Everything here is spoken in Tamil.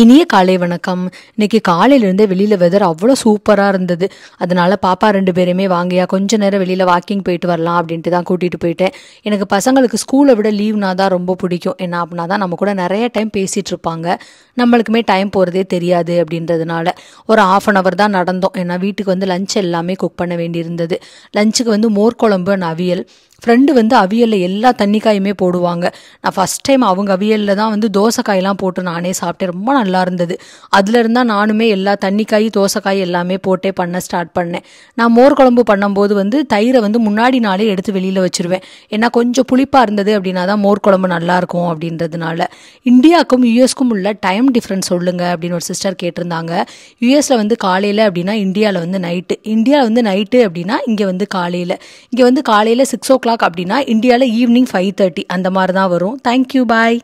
இனிய காலை வணக்கம் இன்னைக்கு காலையிலேருந்தே வெளியில் வெதர் அவ்வளோ சூப்பராக இருந்தது அதனால பாப்பா ரெண்டு பேருமே வாங்கியா கொஞ்ச நேரம் வெளியில் வாக்கிங் போயிட்டு வரலாம் அப்படின்ட்டு தான் கூட்டிகிட்டு போயிட்டேன் எனக்கு பசங்களுக்கு ஸ்கூலை விட லீவ்னா தான் ரொம்ப பிடிக்கும் என்ன அப்படின்னா தான் நம்ம கூட நிறைய டைம் பேசிகிட்டு இருப்பாங்க நம்மளுக்குமே டைம் போகிறதே தெரியாது அப்படின்றதுனால ஒரு ஆஃப் அன் அவர் தான் நடந்தோம் ஏன்னா வீட்டுக்கு வந்து லஞ்ச் எல்லாமே குக் பண்ண வேண்டியிருந்தது லஞ்சுக்கு வந்து மோர் குழம்பு அண்ட் அவியல் ஃப்ரெண்டு வந்து அவியலில் எல்லா தண்ணி காயுமே போடுவாங்க நான் ஃபஸ்ட் டைம் அவங்க அவியலில் தான் வந்து தோசைக்காயெல்லாம் போட்டு நானே சாப்பிட்டேன் ரொம்ப நல்லா இருந்தது அதில் இருந்தால் நானுமே எல்லா தண்ணிக்காய் தோசைக்காய் எல்லாமே போட்டே பண்ண ஸ்டார்ட் பண்ணேன் நான் மோர் குழம்பு பண்ணும்போது வந்து தயிரை வந்து முன்னாடி நாளே எடுத்து வெளியில் வச்சுருவேன் ஏன்னா கொஞ்சம் புளிப்பாக இருந்தது அப்படின்னா தான் மோர் குழம்பு நல்லாயிருக்கும் அப்படின்றதுனால இந்தியாவுக்கும் யூஎஸ்க்கும் உள்ள டைம் டிஃப்ரென்ஸ் சொல்லுங்கள் அப்படின்னு ஒரு சிஸ்டர் கேட்டிருந்தாங்க யூஎஸில் வந்து காலையில் அப்படின்னா இந்தியாவில் வந்து நைட்டு இந்தியாவில் வந்து நைட்டு அப்படின்னா இங்கே வந்து காலையில் இங்கே வந்து காலையில் சிக்ஸ் ஓ கிளாக் கிளாக் அப்படின்னா இந்தியாவில் ஈவினிங் ஃபைவ் தேர்ட்டி அந்த மாதிரி தான் வரும் தேங்க்யூ பாய்